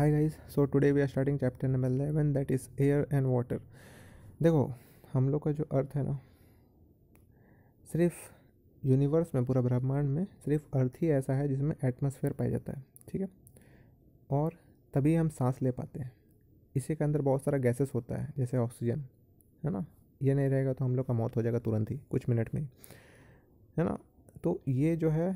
Hi guys so today we are starting chapter number eleven that is air and water देखो हम लोग का जो अर्थ है ना सिर्फ यूनिवर्स में पूरा ब्रह्मांड में सिर्फ अर्थ ही ऐसा है जिसमें एटमोसफेयर पाया जाता है ठीक है और तभी हम सांस ले पाते हैं इसी के अंदर बहुत सारा गैसेस होता है जैसे ऑक्सीजन है ना ये नहीं रहेगा तो हम लोग का मौत हो जाएगा तुरंत ही कुछ मिनट में है ना तो ये जो है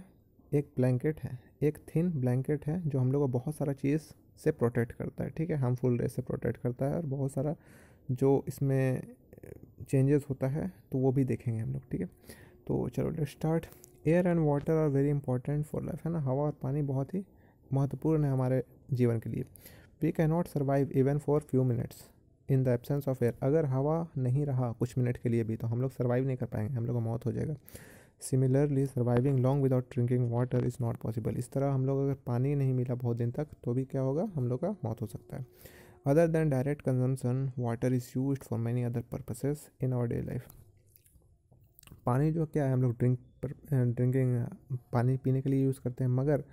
एक ब्लैंकेट है एक थिन ब्लैंकेट है जो हम लोग को बहुत सारा चीज़ से प्रोटेक्ट करता है ठीक है हार्मफुल रे से प्रोटेक्ट करता है और बहुत सारा जो इसमें चेंजेस होता है तो वो भी देखेंगे हम लोग ठीक है तो चलो let start air and water are very important for life है ना हवा और पानी बहुत ही महत्वपूर्ण है हमारे जीवन के लिए we can not survive even for few minutes in the absence of air अगर हवा नहीं रहा कुछ मिनट के लिए भी तो हम लोग सर्वाइव नहीं कर पाएंगे हम लोग का मौत हो जाएगा similarly surviving long without drinking water is not possible इस तरह हम लोग अगर पानी नहीं मिला बहुत दिन तक तो भी क्या होगा हम लोग का मौत हो सकता है other than direct consumption water is used for many other purposes in our day life पानी जो क्या है हम लोग ड्रिंक ड्रिंकिंग पानी पीने के लिए यूज़ करते हैं मगर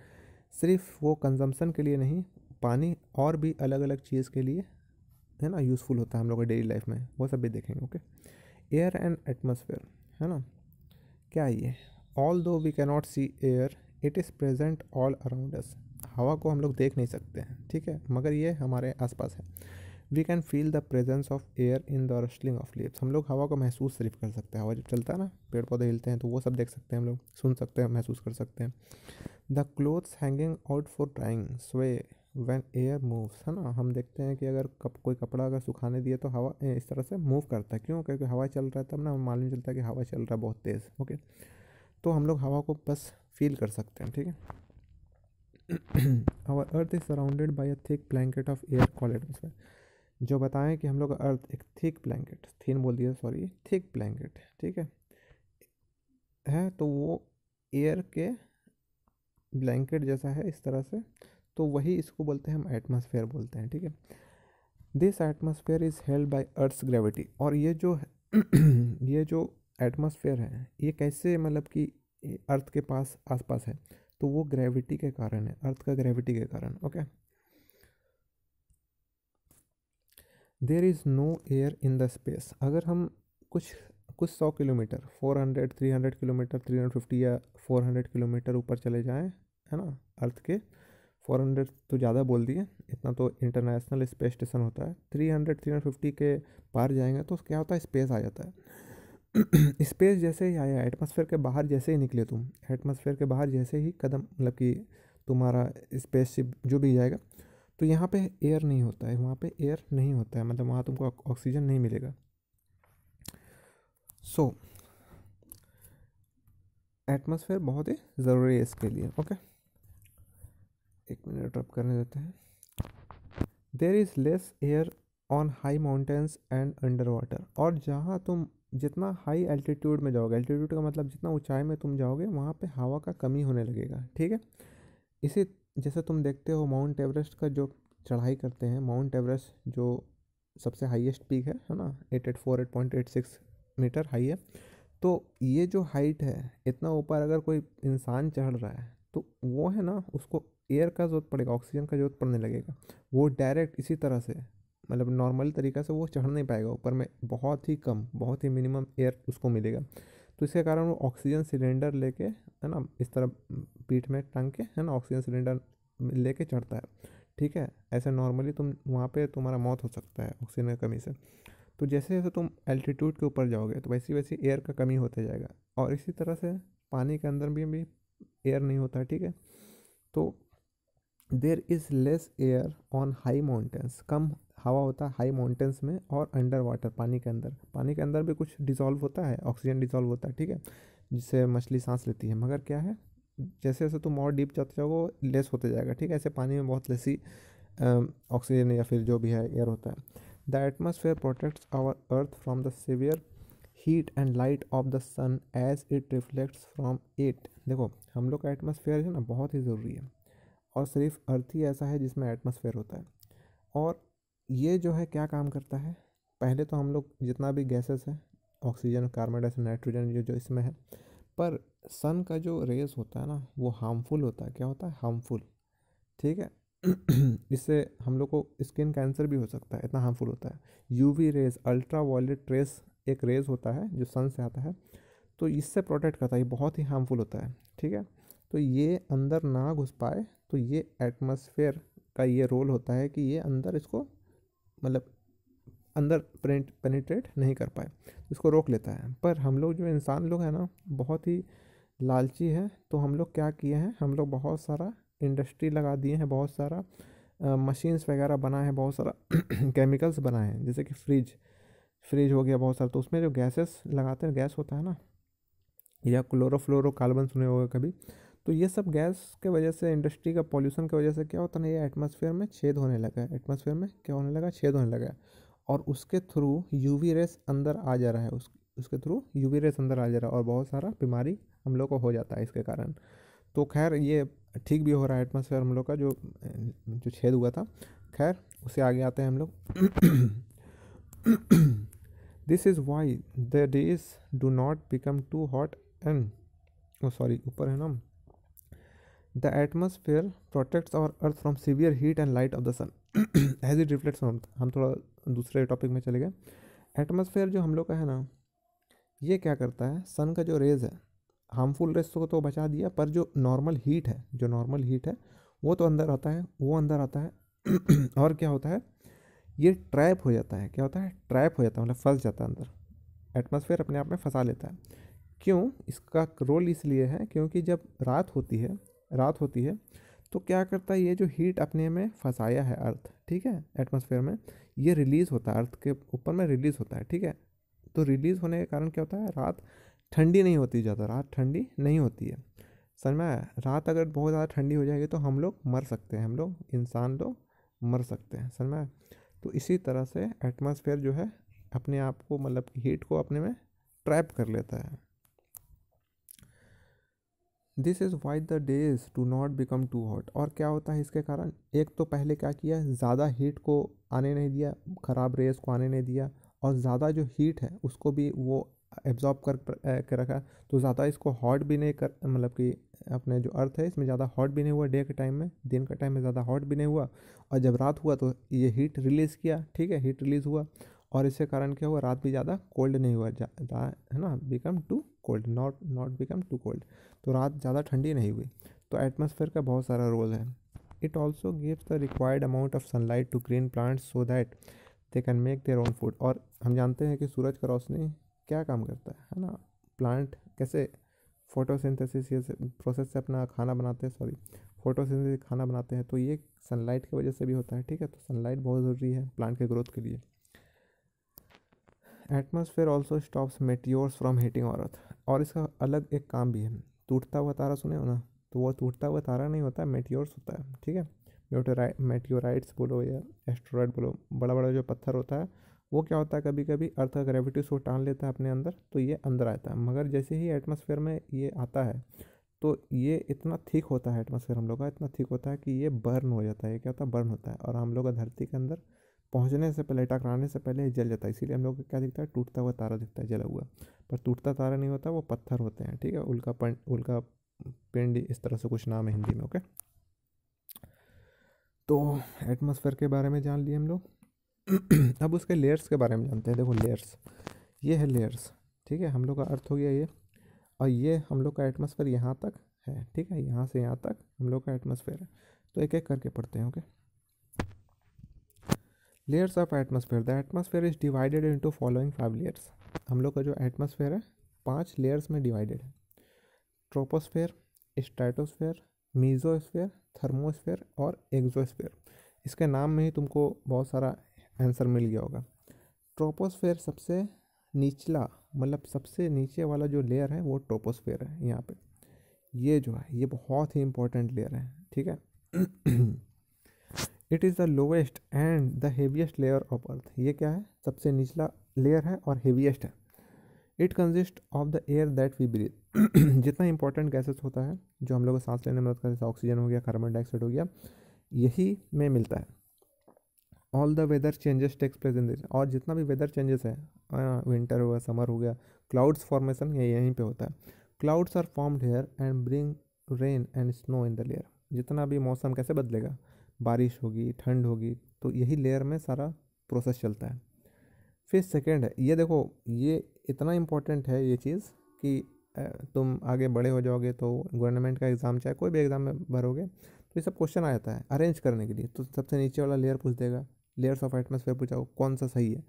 सिर्फ वो कंजम्पन के लिए नहीं पानी और भी अलग अलग चीज़ के लिए है ना यूज़फुल होता है हम लोग डेली लाइफ में वो सब भी देखेंगे ओके एयर एंड एटमोसफेयर है ना क्या ये although we cannot see air it is present all around us हवा को हम लोग देख नहीं सकते हैं ठीक है मगर ये हमारे आसपास है we can feel the presence of air in the rustling of leaves हम लोग हवा को महसूस सिर्फ कर सकते हैं हवा जब चलता है ना पेड़ पौधे हिलते हैं तो वो सब देख सकते हैं हम लोग सुन सकते हैं महसूस कर सकते हैं the clothes hanging out for drying sway when air moves है ना हम देखते हैं कि अगर कप कोई कपड़ा अगर सुखाने दिए तो हवा इस तरह से मूव करता है क्यों क्योंकि हवा चल रहा है तब ना हमें मालूम चलता है कि हवा चल रहा है बहुत तेज़ ओके तो हम लोग हवा को बस फील कर सकते हैं ठीक है our earth is surrounded by a thick blanket of air quality atmosphere जो बताएं कि हम लोग अर्थ एक थिक ब्लैंकेट थीन बोल दिया सॉरी थिक ब्लैंकेट ठीक है है तो वो एयर के ब्लैंकेट जैसा है इस तरह से तो वही इसको बोलते हैं हम एटमॉस्फेयर बोलते हैं ठीक है this atmosphere is held by earth gravity और ये जो ये जो एटमॉस्फेयर है ये कैसे मतलब कि अर्थ के पास आसपास है तो वो ग्रेविटी के कारण है अर्थ का ग्रेविटी के कारण okay there is no air in the space अगर हम कुछ कुछ सौ kilometre four hundred three hundred kilometre three hundred fifty या फोर हंड्रेड किलोमीटर ऊपर चले जाएँ है ना अर्थ के फोर हंड्रेड तो ज़्यादा बोल दिए इतना तो इंटरनेशनल स्पेस स्टेशन होता है three hundred three hundred fifty के पार जाएंगे तो क्या होता है स्पेस आ जाता है स्पेस जैसे ही आया एटमॉस्फेयर के बाहर जैसे ही निकले तुम एटमॉस्फेयर के बाहर जैसे ही कदम मतलब कि तुम्हारा स्पेसशिप जो भी जाएगा तो यहाँ पे एयर नहीं होता है वहाँ पे एयर नहीं होता है मतलब वहाँ तुमको ऑक्सीजन नहीं मिलेगा सो so, एटमॉस्फेयर बहुत ही ज़रूरी है इसके लिए ओके okay? एक मिनट ड्रॉप करने देते हैं there is less air on high mountains and under water और जहाँ तुम जितना हाई एल्टीट्यूड में जाओगे एल्टीट्यूड का मतलब जितना ऊंचाई में तुम जाओगे वहाँ पे हवा का कमी होने लगेगा ठीक है इसी जैसे तुम देखते हो माउंट एवरेस्ट का जो चढ़ाई करते हैं माउंट एवरेस्ट जो सबसे हाईएस्ट पीक है है ना eight eight four eight point eight six metre high है तो ये जो हाइट है इतना ऊपर अगर कोई इंसान चढ़ रहा है तो वो है ना उसको एयर का ज़रूरत पड़ेगा ऑक्सीजन का ज़रूरत पड़ने लगेगा वो डायरेक्ट इसी तरह से मतलब नॉर्मल तरीका से वो चढ़ नहीं पाएगा ऊपर में बहुत ही कम बहुत ही मिनिमम एयर उसको मिलेगा तो इसके कारण वो ऑक्सीजन सिलेंडर लेके है ना इस तरह पीठ में टांग के है ना ऑक्सीजन सिलेंडर लेके चढ़ता है ठीक है ऐसे नॉर्मली तुम वहाँ पे तुम्हारा मौत हो सकता है ऑक्सीजन की कमी से तो जैसे जैसे तुम एल्टीट्यूड के ऊपर जाओगे तो वैसी वैसी एयर का कमी होते जाएगा और इसी तरह से पानी के अंदर भी भी एयर नहीं होता ठीक है तो there is less air on high mountains कम हवा होता है हाई माउंटेंस में और अंडर वाटर पानी के अंदर पानी के अंदर भी कुछ डिज़ोल्व होता है ऑक्सीजन डिज़ोल्व होता है ठीक है जिससे मछली सांस लेती है मगर क्या है जैसे जैसे तुम और डीप जाते जाओगे लेस होते जाएगा ठीक है ऐसे पानी में बहुत लेसी ऑक्सीजन या फिर जो भी है एयर होता है the atmosphere protects our earth from the severe heat and light of the sun as it reflects from it देखो हम लोग का एटमोसफेयर है ना बहुत ही ज़रूरी है और सिर्फ अर्थ ही ऐसा है जिसमें एटमोसफेयर होता है और ये जो है क्या काम करता है पहले तो हम लोग जितना भी गैसेस है ऑक्सीजन कार्बन डाइऑक्साइड नाइट्रोजन ये जो इसमें है पर सन का जो रेस होता है ना वो हार्मफुल होता है क्या होता है हार्मफुल ठीक है इससे हम लोग को स्किन कैंसर भी हो सकता है इतना हार्मफुल होता है UV rays ultra violet rays एक रेज होता है जो सन से आता है तो इससे प्रोटेक्ट करता है ये बहुत ही हार्मफुल होता है ठीक है तो ये अंदर ना घुस पाए तो ये एटमॉस्फेयर का ये रोल होता है कि ये अंदर इसको मतलब अंदर पेनिट्रेट नहीं कर पाए इसको रोक लेता है पर हम लोग जो इंसान लोग हैं ना बहुत ही लालची है तो हम लोग क्या किए हैं हम लोग बहुत सारा इंडस्ट्री लगा दिए हैं बहुत सारा मशीन्स वगैरह बनाए हैं बहुत सारा केमिकल्स बनाए हैं जैसे कि फ्रिज फ्रिज हो गया बहुत सारा तो उसमें जो गैसेस लगाते हैं गैस होता है ना या कार्बन सुने होगा कभी तो ये सब गैस के वजह से इंडस्ट्री का पॉल्यूशन की वजह से क्या होता है ये एटमोसफेयर में छेद होने लगा है एटमोसफेयर में क्या होने लगा छेद होने लगा है और उसके थ्रू यूवी रेस अंदर आ जा रहा है उस उसके थ्रू यूवी रेस अंदर आ जा रहा है और बहुत सारा बीमारी हम लोग को हो जाता है इसके कारण तो खैर ये ठीक भी हो रहा है एटमोसफेयर हम लोग का जो जो छेद हुआ था खैर उसे आगे आते हैं हम लोग this is why the days do not become too hot and sorry ऊपर है ना the atmosphere protects our earth from severe heat and light of the sun as it reflects हम हम थोड़ा दूसरे टॉपिक में चले गए एटमोसफेयर जो हम लोग का है ना ये क्या करता है सन का जो रेज है हार्मफुल रेज को तो बचा दिया पर जो नॉर्मल हीट है जो नॉर्मल हीट है वो तो अंदर आता है वो अंदर आता है और क्या होता है ये ट्रैप हो जाता है क्या होता है ट्रैप हो जाता है मतलब फंस जाता है अंदर एटमोसफेयर अपने आप में फंसा लेता है क्यों इसका रोल इसलिए है क्योंकि जब रात होती है रात होती है तो क्या करता है ये जो हीट अपने में फंसाया है अर्थ ठीक है एटमोसफेयर में ये रिलीज़ होता है अर्थ के ऊपर में रिलीज़ होता है ठीक है तो रिलीज़ होने के कारण क्या होता है रात ठंडी नहीं होती ज़्यादा रात ठंडी नहीं होती है समझ में आया रात अगर बहुत ज़्यादा ठंडी हो जाएगी तो हम लोग मर सकते हैं हम लोग इंसान लोग मर सकते हैं समझ में आया तो इसी तरह से एटमॉस्फेयर जो है अपने आप को मतलब हीट को अपने में ट्रैप कर लेता है this is why the days to not become too hot और क्या होता है इसके कारण एक तो पहले क्या किया ज़्यादा हीट को आने नहीं दिया ख़राब रेस को आने नहीं दिया और ज़्यादा जो हीट है उसको भी वो एब्जॉर्ब कर के रखा तो ज़्यादा इसको हॉट भी नहीं कर मतलब कि अपने जो अर्थ है इसमें ज़्यादा हॉट भी नहीं हुआ डे के टाइम में दिन के टाइम में ज़्यादा हॉट भी नहीं हुआ और जब रात हुआ तो ये हीट रिलीज़ किया ठीक है हीट रिलीज़ हुआ और इसके कारण क्या हुआ रात भी ज़्यादा कोल्ड नहीं हुआ है ना become too cold not not become too cold तो रात ज़्यादा ठंडी नहीं हुई तो एटमोसफेयर का बहुत सारा रोल है it also gives the required amount of sunlight to green plants so that they can make their own food और हम जानते हैं कि सूरज का रोशनी क्या काम करता है है ना प्लांट कैसे फोटोसिंथेसिस ये प्रोसेस से अपना खाना बनाते हैं सॉरी फोटोसिंथेसिस खाना बनाते हैं तो ये सनलाइट की वजह से भी होता है ठीक है तो सनलाइट बहुत ज़रूरी है प्लांट के ग्रोथ के लिए atmosphere also stops meteors from hitting earth और इसका अलग एक काम भी है टूटता हुआ तारा सुने हो ना तो वो टूटता हुआ तारा नहीं होता मेटियोर्स होता है ठीक है मेटोराइट मेटियोराइट्स बोलो या एस्ट्रोराइड बोलो बड़ा बड़ा जो पत्थर होता है वो क्या होता है कभी कभी अर्थ का ग्रेविटी उसको टान लेता है अपने अंदर तो ये अंदर आता है मगर जैसे ही एटमोसफेयर में ये आता है तो ये इतना थिक होता है एटमोसफेयर हम लोग का इतना थिक होता है कि ये बर्न हो जाता है ये क्या होता है बर्न होता है और हम लोग का धरती के अंदर पहुंचने से पहले टकराने से पहले जल जाता है इसीलिए हम लोग को क्या दिखता है टूटता हुआ तारा दिखता है जला हुआ पर टूटता तारा नहीं होता वो पत्थर होते हैं ठीक है उल्का पंड उल्का पिंड इस तरह से कुछ नाम है हिंदी में ओके तो एटमोसफेयर के बारे में जान लिए हम लोग अब उसके लेयर्स के बारे में जानते हैं देखो लेयर्स ये है लेयर्स ठीक है हम लोग का अर्थ हो गया ये और ये हम लोग का एटमोसफेयर यहाँ तक है ठीक है यहाँ से यहाँ तक हम लोग का एटमोसफेयर है तो एक एक करके पढ़ते हैं okay layers of atmosphere the atmosphere is divided into following five layers हम लोग का जो एटमोसफेयर है पाँच लेयर्स में डिवाइडेड है ट्रोपोस्फेयर स्टाइटोस्फेयर मीजोस्फेयर थर्मोस्फेयर और एग्जोस्फेयर इसके नाम में ही तुमको बहुत सारा आंसर मिल गया होगा ट्रोपोस्फेयर सबसे निचला मतलब सबसे नीचे वाला जो लेयर है वो ट्रोपोस्फेयर है यहाँ पे ये जो है ये बहुत ही इंपॉर्टेंट लेयर है ठीक है it is the lowest and the heaviest layer of earth ये क्या है सबसे निचला लेयर है और हेवीएस्ट है it consist of the air that we breathe जितना इंपॉर्टेंट गैसेस होता है जो हम लोग को सांस लेने में मदद करते हैं ऑक्सीजन हो गया कार्बन डाइऑक्साइड हो गया यही में मिलता है all the weather changes takes place in this और जितना भी वेदर चेंजेस है विंटर हुआ समर हो गया क्लाउड्स फॉर्मेशन ये यहीं पे होता है clouds are formed here and bring rain and snow in the layer जितना भी मौसम कैसे बदलेगा बारिश होगी ठंड होगी तो यही लेयर में सारा प्रोसेस चलता है फिर सेकेंड है ये देखो ये इतना इम्पोर्टेंट है ये चीज़ कि तुम आगे बड़े हो जाओगे तो गवर्नमेंट का एग्ज़ाम चाहे कोई भी एग्ज़ाम में भरोगे तो ये सब क्वेश्चन आ जाता है अरेंज करने के लिए तो सबसे नीचे वाला लेयर पूछ देगा लेयर्स ऑफ एटमोसफेयर पूछाओ कौन सा सही है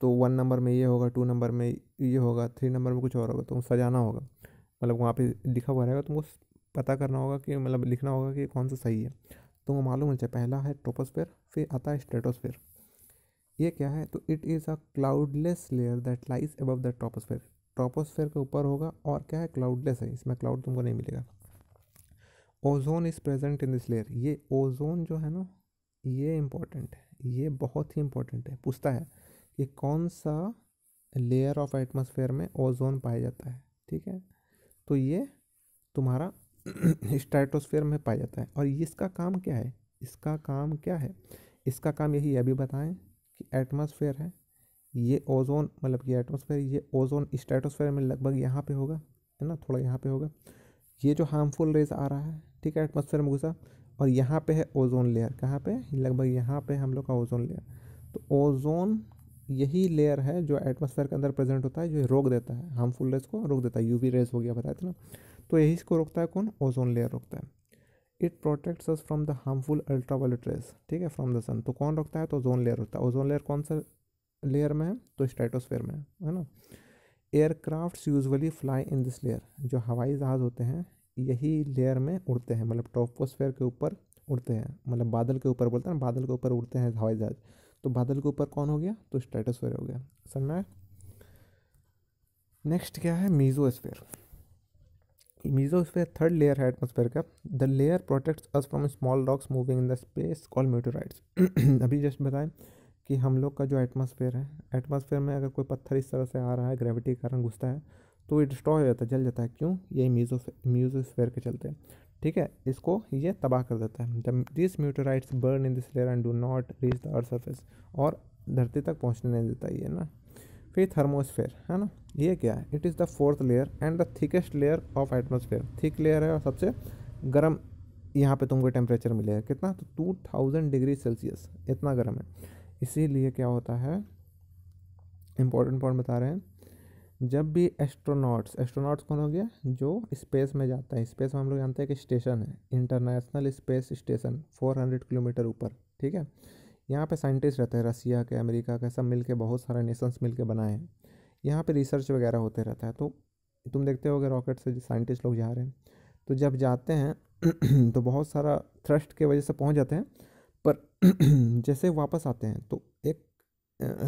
तो वन नंबर में ये होगा टू नंबर में ये होगा थ्री नंबर में कुछ और होगा तो सजाना होगा मतलब वहाँ पे लिखा हुआ रहेगा तुमको पता करना होगा कि मतलब लिखना होगा कि कौन सा सही है तुमको मालूम है पहला है ट्रोपोस्फेयर फिर आता है स्ट्रेटोस्फेयर ये क्या है तो it is a cloudless layer that lies above the troposphere troposphere के ऊपर होगा और क्या है क्लाउडलेस है इसमें क्लाउड तुमको नहीं मिलेगा ozone is present in this layer ये ओजोन जो है ना ये इम्पोर्टेंट है ये बहुत ही इम्पोर्टेंट है पूछता है कि कौन सा लेयर ऑफ एटमोसफेयर में ओजोन पाया जाता है ठीक है तो ये तुम्हारा स्ट्रेटोस्फेयर में पाया जाता है और इसका काम क्या है इसका काम क्या है इसका काम यही है अभी बताएं कि एटमॉस्फेयर है ये ओजोन मतलब कि एटमॉस्फेयर ये ओजोन स्ट्रेटोस्फेयर में लगभग यहाँ पे होगा है ना थोड़ा यहाँ पे होगा ये जो हार्मफुल रेज आ रहा है ठीक है एटमॉस्फेयर में घुसा और यहाँ पे है ओजोन लेयर कहाँ पे लगभग यहाँ पे हम लोग का ओजोन लेयर तो ओजोन यही लेयर है जो एटमॉस्फेयर के अंदर प्रेजेंट होता है जो रोक देता है हार्मफुल रेज को रोक देता है यूवी रेज हो गया बताया था ना तो यही इसको रोकता है कौन ओजोन लेयर रोकता है it protects us from the harmful ultra rays ठीक है फ्रॉम द सन तो कौन रोकता है तो ओजोन लेयर रोकता है ओजोन लेयर कौन सा लेयर में है तो स्ट्रेटोस्फेयर में है ना aircrafts usually fly in this layer जो हवाई जहाज़ होते हैं यही लेयर में उड़ते हैं मतलब टॉपोस्फेयर के ऊपर उड़ते हैं मतलब बादल के ऊपर बोलते हैं बादल के ऊपर उड़ते हैं हवाई जहाज़ तो बादल के ऊपर कौन हो गया तो स्ट्रेटोस्फेयर हो गया समझ में नेक्स्ट क्या है मीजोस्फेयर थर्ड लेयर है एटमोसफेयर का the layer protects us from small rocks moving in the space call meteorites अभी जस्ट बताएं कि हम लोग का जो एटमोसफेयर है एटमोसफेयर में अगर कोई पत्थर इस तरह से आ रहा है ग्रेविटी के कारण घुसता है तो वो डिस्ट्रॉय हो जाता है जल जाता है क्यों ये मीजो म्यूजोस्फेयर के चलते ठीक है इसको ये तबाह कर देता है this meteorites burn in this layer and do not reach the earth surface और धरती तक पहुँचने नहीं देता ये ना फिर थर्मोस्फेयर है ना ये क्या है it is the fourth layer and the thickest layer of atmosphere thick layer है और सबसे गर्म यहाँ पे तुमको टेम्परेचर मिलेगा कितना तो टू थाउजेंड डिग्री सेल्सियस इतना गर्म है इसीलिए क्या होता है इम्पोर्टेंट पॉइंट बता रहे हैं जब भी एस्ट्रोनॉट्स एस्ट्रोनॉट्स कौन हो गया जो स्पेस में जाता है स्पेस में हम लोग जानते हैं कि स्टेशन है international space station four kilometre ऊपर ठीक है यहाँ पे साइंटिस्ट रहते हैं रसिया के अमेरिका के सब मिल के बहुत सारे नेशंस मिल के बनाए हैं यहाँ पे रिसर्च वगैरह होते रहता है तो तुम देखते हो अगर रॉकेट से साइंटिस्ट लोग जा रहे हैं तो जब जाते हैं तो बहुत सारा थ्रस्ट के वजह से पहुँच जाते हैं पर जैसे वापस आते हैं तो एक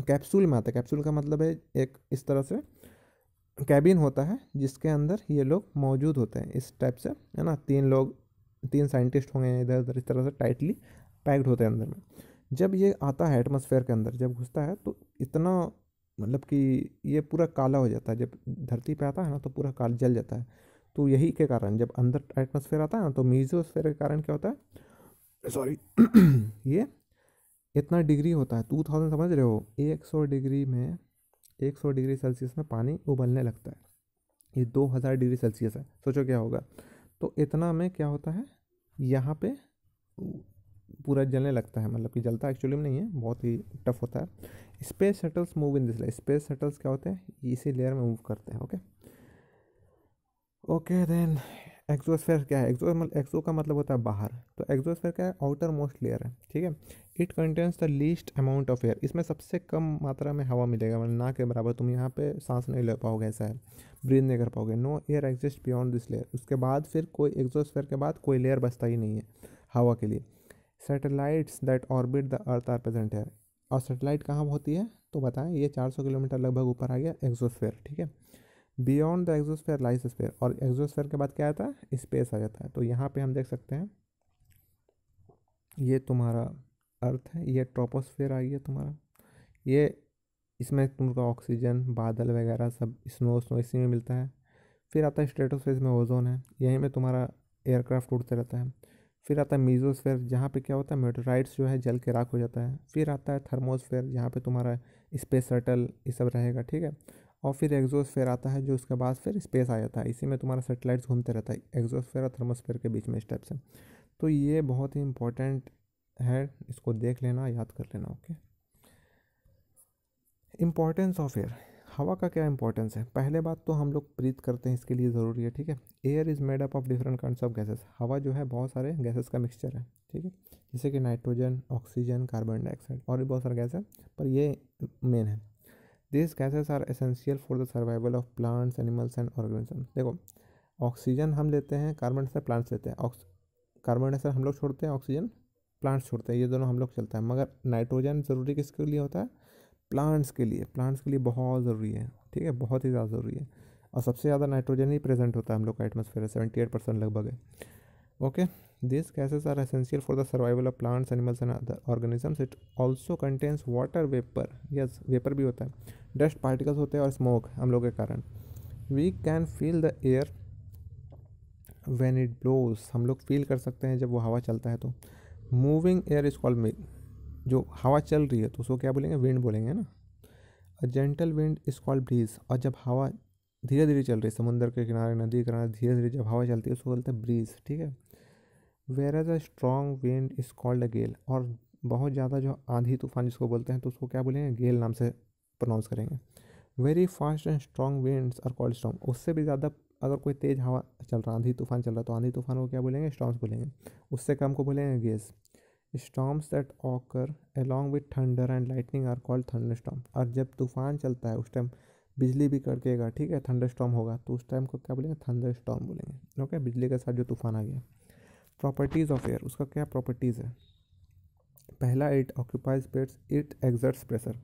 कैप्सूल में आता है कैप्सूल का मतलब है एक इस तरह से कैबिन होता है जिसके अंदर ये लोग मौजूद होते हैं इस टाइप से है ना तीन लोग तीन साइंटिस्ट होंगे इधर उधर इस तरह से टाइटली पैक्ड होते हैं अंदर में जब ये आता है एटमोसफेयर के अंदर जब घुसता है तो इतना मतलब कि ये पूरा काला हो जाता है जब धरती पे आता है ना तो पूरा काल जल जाता है तो यही के कारण जब अंदर एटमोसफेयर आता है ना तो मीजोस्फेयर के कारण क्या होता है सॉरी ये इतना डिग्री होता है टू थाउजेंड समझ रहे हो एक सौ डिग्री में एक सौ डिग्री सेल्सियस में पानी उबलने लगता है ये दो हज़ार डिग्री सेल्सियस है सोचो क्या होगा तो इतना में क्या होता है यहाँ पे पूरा जलने लगता है मतलब कि जलता एक्चुअली में नहीं है बहुत ही टफ होता है space shuttles move in this layer space shuttles क्या होते हैं इसी लेयर में मूव करते हैं ओके ओके देन एक्जोस्फेयर क्या है एक्जो मतलब का मतलब होता है बाहर तो एक्जोस्फेयर क्या है आउटर मोस्ट लेयर है ठीक है it contains the least amount of air इसमें सबसे कम मात्रा में हवा मिलेगा मतलब ना के बराबर तुम यहाँ पे सांस नहीं ले पाओगे ऐसा है ब्रीद नहीं कर पाओगे no air exist beyond this layer उसके बाद फिर कोई एक्जोस्फेयर के बाद कोई लेयर बचता ही नहीं है हवा के लिए satellites that orbit the earth are present है और सेटेलाइट कहाँ होती है तो बताएं ये 400 किलोमीटर लगभग ऊपर आ गया एक्जोस्फेयर ठीक है beyond the exosphere lies space और एक्जोस्फेयर के बाद क्या आता है स्पेस आ जाता है तो यहाँ पे हम देख सकते हैं ये तुम्हारा अर्थ है ये ट्रोपोस्फेयर आ गया तुम्हारा ये इसमें तुमको ऑक्सीजन बादल वगैरह सब स्नो स्नो इसी में मिलता है फिर आता है स्ट्रेटोस्फेयर में ओजोन है यहीं में तुम्हारा एयरक्राफ्ट उड़ते रहता है फिर आता है मीजोस्फेयर जहाँ पे क्या होता है मेटोराइट्स जो है जल के राख हो जाता है फिर आता है थर्मोस्फेयर जहाँ पे तुम्हारा स्पेस सर्टल ये सब रहेगा ठीक है और फिर एग्जोस्फेयर आता है जो उसके बाद फिर स्पेस आ जाता है इसी में तुम्हारा सेटेलाइट्स घूमते रहता है एग्जोस्फेयर और थर्मोस्फेयर के बीच में स्टेप्स टाइप से तो ये बहुत ही इंपॉर्टेंट है इसको देख लेना याद कर लेना ओके इम्पॉर्टेंस ऑफ एयर हवा का क्या इंपॉर्टेंस है पहले बात तो हम लोग प्रीत करते हैं इसके लिए ज़रूरी है ठीक है air is made up of different kind of gases हवा जो है बहुत सारे गैसेस का मिक्सचर है ठीक है जैसे कि नाइट्रोजन ऑक्सीजन कार्बन डाइऑक्साइड और भी बहुत सारे गैस हैं पर ये मेन है this gases are essential for the survival of plants animals and organism देखो ऑक्सीजन हम लेते हैं कार्बन डाइक्साइड प्लांट्स लेते हैं कार्बन डाइऑक्साइड हम लोग छोड़ते हैं ऑक्सीजन प्लांट्स छोड़ते हैं ये दोनों हम लोग चलते है मगर नाइट्रोजन ज़रूरी किसके लिए होता है प्लांट्स के लिए प्लांट्स के लिए बहुत ज़रूरी है ठीक है बहुत ही ज़्यादा ज़रूरी है और सबसे ज़्यादा नाइट्रोजन ही प्रेजेंट होता है हम लोग का एटमोसफेयर सेवेंटी एट परसेंट लगभग है okay this gases are essential for the survival of plants animals and other organisms it also contains water vapour yes vapour भी होता है डस्ट पार्टिकल्स होते हैं और स्मोक हम लोग के कारण we can feel the air when it blows हम लोग फील कर सकते हैं जब वो हवा चलता है तो मूविंग एयर इज कॉल्ड जो हवा चल रही है तो उसको क्या बोलेंगे विंड बोलेंगे ना a gentle wind is called breeze और जब हवा धीरे धीरे चल रही है समुद्र के किनारे नदी किनारे धीरे धीरे जब हवा चलती है उसको बोलते हैं ब्रीज ठीक है whereas a strong wind is called a gale और बहुत ज़्यादा जो आंधी तूफान जिसको बोलते हैं तो उसको क्या बोलेंगे गेल नाम से प्रोनाउंस करेंगे very fast and strong winds are called strong उससे भी ज़्यादा अगर कोई तेज़ हवा चल रहा आंधी तूफान चल रहा तो आंधी तूफान को क्या बोलेंगे स्टॉम्स बोलेंगे उससे कम को बोलेंगे gales storms that occur along with thunder and lightning are called thunderstorm और जब तूफान चलता है उस टाइम बिजली भी कड़केगा ठीक है थंडर स्टॉम होगा तो उस टाइम को क्या बोलेंगे थंडर स्टॉम बोलेंगे ओके बिजली के साथ जो तूफान आ गया प्रॉपर्टीज़ ऑफ एयर उसका क्या प्रॉपर्टीज़ है पहला it occupies space it exerts pressure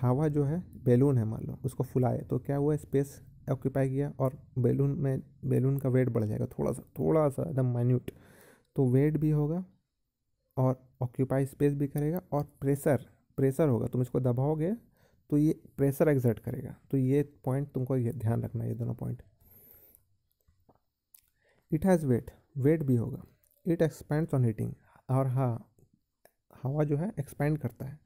हवा जो है बैलून है मान लो उसको फुलाए तो क्या हुआ स्पेस ऑक्यूपाई किया और बैलून में बैलून का वेट बढ़ जाएगा थोड़ा सा थोड़ा सा एकदम माइन्यूट तो वेट भी होगा और ऑक्यूपाई स्पेस भी करेगा और प्रेशर प्रेशर होगा तुम इसको दबाओगे तो ये प्रेशर एग्जर्ट करेगा तो ये पॉइंट तुमको ये ध्यान रखना है ये दोनों point it has weight weight भी होगा इट एक्सपेंड्स ऑन हीटिंग और हाँ हवा जो है एक्सपेंड करता है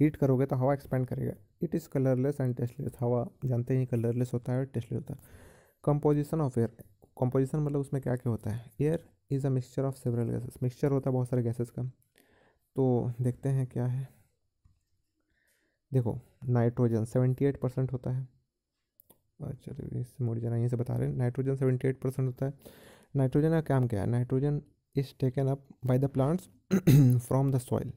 हीट करोगे तो हवा एक्सपेंड करेगा it is colourless and tasteless हवा जानते ही कलरलेस होता है और टेस्टलेस होता है कंपोजिशन ऑफ एयर कंपोजिशन मतलब उसमें क्या क्या होता है air is a mixture of several gases mixture होता है बहुत सारे गैसेस का तो देखते हैं क्या है देखो नाइट्रोजन सेवेंटी एट परसेंट होता है अच्छा इस मोड़ जाना यहीं से बता रहे हैं नाइट्रोजन सेवेंटी एट परसेंट होता है नाइट्रोजन का काम क्या है nitrogen is taken up by the plants from the soil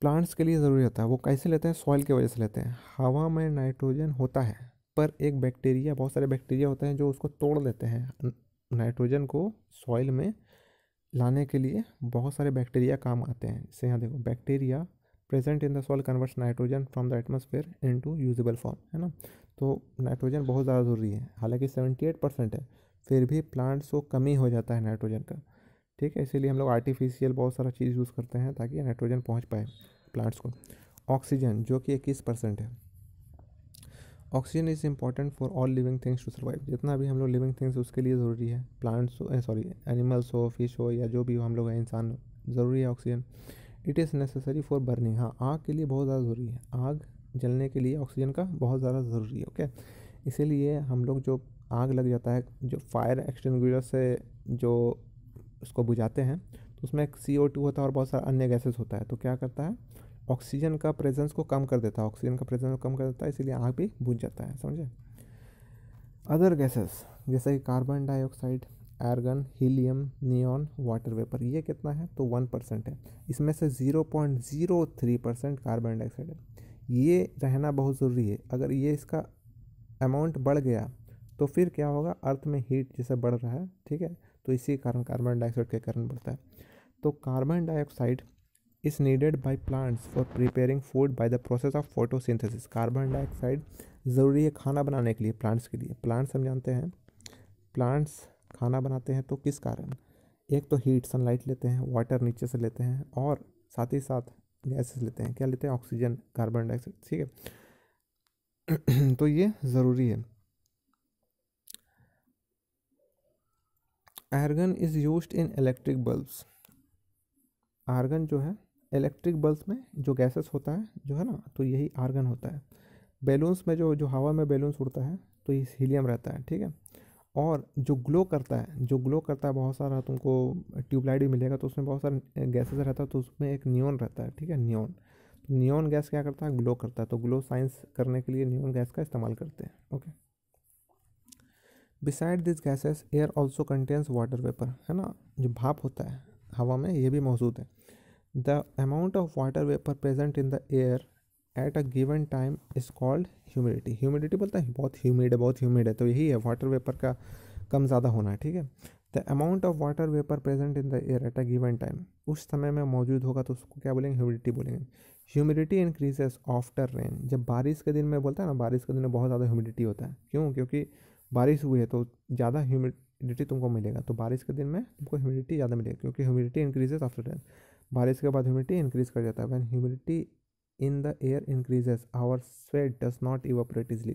plants के लिए ज़रूरी होता है वो कैसे लेते हैं सॉइल की वजह से लेते हैं हवा में नाइट्रोजन होता है पर एक बैक्टीरिया बहुत सारे बैक्टीरिया होते हैं जो उसको तोड़ लेते हैं नाइट्रोजन को सॉइल में लाने के लिए बहुत सारे बैक्टीरिया काम आते हैं जैसे यहाँ देखो bacteria present in the soil converts nitrogen from the atmosphere into usable form है ना तो नाइट्रोजन बहुत ज़्यादा ज़रूरी है हालांकि सेवेंटी एट परसेंट है फिर भी प्लांट्स को कमी हो जाता है नाइट्रोजन का ठीक है इसीलिए हम लोग आर्टिफिशियल बहुत सारा चीज़ यूज़ करते हैं ताकि नाइट्रोजन पहुँच पाए प्लांट्स को ऑक्सीजन जो कि इक्कीस परसेंट है oxygen is important for all living things to survive जितना भी हम लोग लिविंग थिंग्स उसके लिए ज़रूरी है प्लांट्स सॉरी एनिमल्स हो फिश हो या जो भी हो हम लोग हैं इंसान ज़रूरी है oxygen it is necessary for burning हाँ आग के लिए बहुत ज़्यादा ज़रूरी है आग जलने के लिए ऑक्सीजन का बहुत ज़्यादा ज़रूरी है ओके इसीलिए हम लोग जो आग लग जाता है जो फायर एक्सटिंग्विशर से जो उसको बुझाते हैं तो उसमें एक सी ओ टू होता है और बहुत सारा अन्य गैसेस होता है तो क्या करता है ऑक्सीजन का प्रेजेंस को कम कर देता है ऑक्सीजन का प्रेजेंस को कम कर देता है इसीलिए आग भी बुझ जाता है समझे अदर गैसेस जैसे कि carbon dioxide argon helium neon water vapour ये कितना है तो वन परसेंट है इसमें से zero point zero three percent carbon dioxide है ये रहना बहुत ज़रूरी है अगर ये इसका अमाउंट बढ़ गया तो फिर क्या होगा अर्थ में हीट जैसे बढ़ रहा है ठीक है तो इसी कारण कार्बन डाइऑक्साइड के कारण बढ़ता है तो carbon dioxide is needed by plants for preparing food by the process of photosynthesis carbon dioxide ज़रूरी है खाना बनाने के लिए प्लांट्स के लिए प्लांट्स हम जानते हैं प्लांट्स खाना बनाते हैं तो किस कारण एक तो हीट सनलाइट लेते हैं वाटर नीचे से लेते हैं और साथ ही साथ गैसेस लेते हैं क्या लेते हैं ऑक्सीजन कार्बन डाइऑक्साइड ठीक है तो ये ज़रूरी है argon is use in electric bulbs argon जो है इलेक्ट्रिक बल्ब में जो गैसेस होता है जो है ना तो यही आर्गन होता है बैलून्स में जो जो हवा में बैलून्स उड़ता है तो ये हीलियम रहता है ठीक है और जो ग्लो करता है जो ग्लो करता है बहुत सारा तुमको ट्यूबलाइट भी मिलेगा तो उसमें बहुत सारे गैसेस रहता है तो उसमें एक नियोन रहता है ठीक है नियोन तो नियोन गैस क्या करता है ग्लो करता है तो ग्लो साइंस करने के लिए नियोन गैस का इस्तेमाल करते हैं okay beside this gases air also contains water vapour है ना जो भाप होता है हवा में ये भी मौजूद है The amount of water vapor present in the air at a given time is called humidity humidity बोलता है बहुत ह्यूमिड है बहुत ह्यूमिड है तो यही है वाटर वेपर का कम ज़्यादा होना ठीक है the amount of water vapour present in the air at a given time उस समय में मौजूद होगा तो उसको क्या बोलेंगे ह्यूमिडिटी बोलेंगे ह्यूमिडिटी इंक्रीजेस आफ्टर रेन जब बारिश के दिन में बोलता है ना बारिश के दिन में बहुत ज़्यादा ह्यूमिडिटी होता है क्यों क्योंकि बारिश हुई है तो ज़्यादा ह्यूमिडिटी तुमको मिलेगा तो बारिश के दिन में तुमको ह्यूमिडिटी ज़्यादा मिलेगा क्योंकि ह्यूमिडिटी इंक्रीजेस आफ्टर रेन बारिश के बाद ह्यूमिडिटी इंक्रीज कर जाता है when humidity in the air increases our sweat does not evaporate easily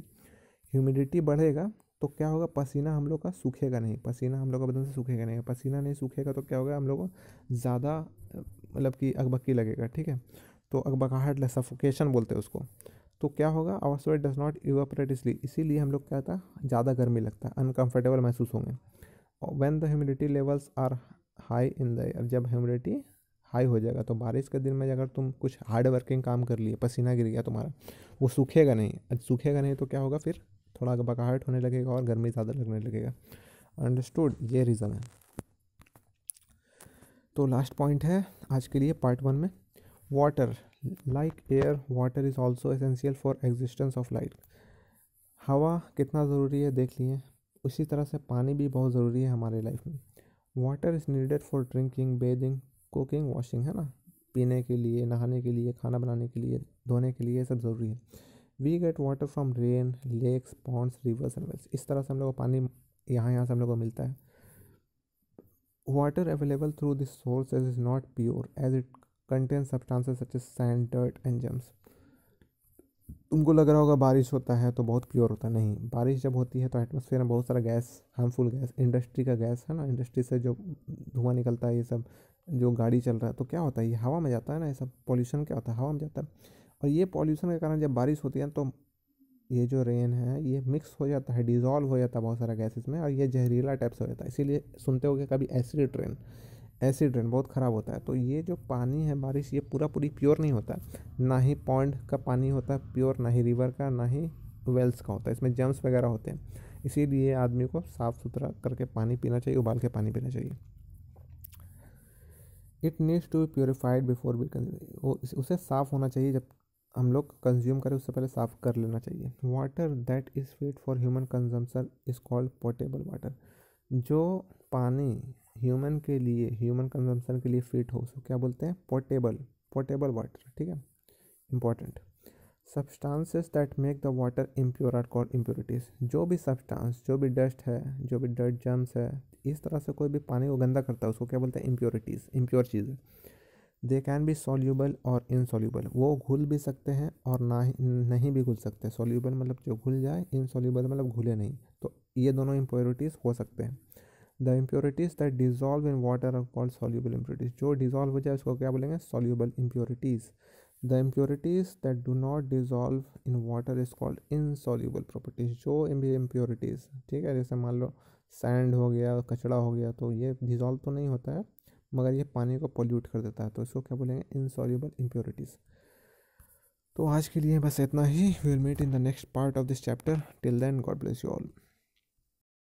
humidity बढ़ेगा तो क्या होगा पसीना हम लोग का सूखेगा नहीं पसीना हम लोग का बदन से सूखेगा नहीं पसीना नहीं सूखेगा तो क्या होगा हम लोग को ज़्यादा मतलब कि अगबक्की लगेगा ठीक है तो अकबकाहट सफोकेशन बोलते हैं उसको तो क्या होगा our sweat does not evaporate easily इसीलिए हम लोग क्या होता है ज़्यादा गर्मी लगता है अनकम्फर्टेबल महसूस होंगे when the humidity levels are high in the air जब ह्यूमिडिटी हाई हो जाएगा तो बारिश के दिन में अगर तुम कुछ हार्ड वर्किंग काम कर लिए पसीना गिर गया तुम्हारा वो सूखेगा नहीं सूखेगा नहीं तो क्या होगा फिर थोड़ा बकाहट होने लगेगा और गर्मी ज़्यादा लगने लगेगा अंडरस्टूड ये रीज़न है तो लास्ट पॉइंट है आज के लिए पार्ट वन में water like air water is also essential for existence of light हवा कितना ज़रूरी है देख लिए उसी तरह से पानी भी बहुत ज़रूरी है हमारे लाइफ में water is needed for drinking bathing cooking washing है ना पीने के लिए नहाने के लिए खाना बनाने के लिए धोने के लिए सब ज़रूरी है we get water from rain lakes ponds rivers and wells इस तरह से हम लोग को पानी यहाँ यहाँ से हम लोग को मिलता है water available through this source as is not pure as it contain substances such as sand dirt and germs तुमको लग रहा होगा बारिश होता है तो बहुत प्योर होता है नहीं बारिश जब होती है तो एटमोसफेयर में बहुत सारा गैस हार्मफुल गैस इंडस्ट्री का गैस है ना इंडस्ट्री से जो धुआं निकलता है ये सब जो गाड़ी चल रहा है तो क्या होता है ये हवा में जाता है ना ये सब पॉल्यूशन क्या होता है हवा में जाता है और ये पॉल्यूशन के कारण जब बारिश होती है तो ये जो रेन है ये मिक्स हो जाता है डिज़ोल्व हो जाता है बहुत सारा गैसेस में और ये जहरीला टाइप से हो जाता है इसीलिए सुनते हो कि कभी एसिड रेन एसिड रेन बहुत ख़राब होता है तो ये जो पानी है बारिश ये पूरा पूरी प्योर नहीं होता ना ही पॉइंट का पानी होता है प्योर ना ही रिवर का ना ही वेल्स का होता है इसमें जम्स वगैरह होते हैं इसीलिए आदमी को साफ़ सुथरा करके पानी पीना चाहिए उबाल के पानी पीना चाहिए it needs to purified before be उसे साफ़ होना चाहिए जब हम लोग कंज्यूम करें उससे पहले साफ़ कर लेना चाहिए water that is fit for human consumption is called portable water जो पानी ह्यूमन के लिए ह्यूमन कंजम्पन के लिए फिट हो उसको क्या बोलते हैं पोर्टेबल पोर्टेबल वाटर ठीक है important substances that make the water impure are called impurities जो भी सब्सटांस जो भी डस्ट है जो भी डर्ट जम्स है इस तरह से कोई भी पानी को गंदा करता है उसको क्या बोलते हैं इम्प्योरिटीज़ इम्प्योर चीज़ें दे कैन बी सोल्यूबल और इनसॉल्यूबल वो घुल भी सकते हैं और ना ही नहीं भी घुल सकते सोल्यूबल मतलब जो घुल जाए सोल्यूबल मतलब घुले नहीं तो ये दोनों इम्प्योरिटीज़ हो सकते हैं the impurities that dissolve in water are called soluble impurities जो डिजॉल्व हो जाए उसको क्या बोलेंगे soluble impurities the impurities that do not dissolve in water is called insoluble properties जो इम्प्योरिटीज़ ठीक है जैसे मान लो सैंड हो गया कचड़ा हो गया तो ये डिज़ोल्व तो नहीं होता है मगर ये पानी को पोल्यूट कर देता है तो इसको क्या बोलेंगे इनसॉल्यूबल इम्प्योरिटीज़ तो आज के लिए बस इतना ही will meet in the next part of this chapter till then God bless you all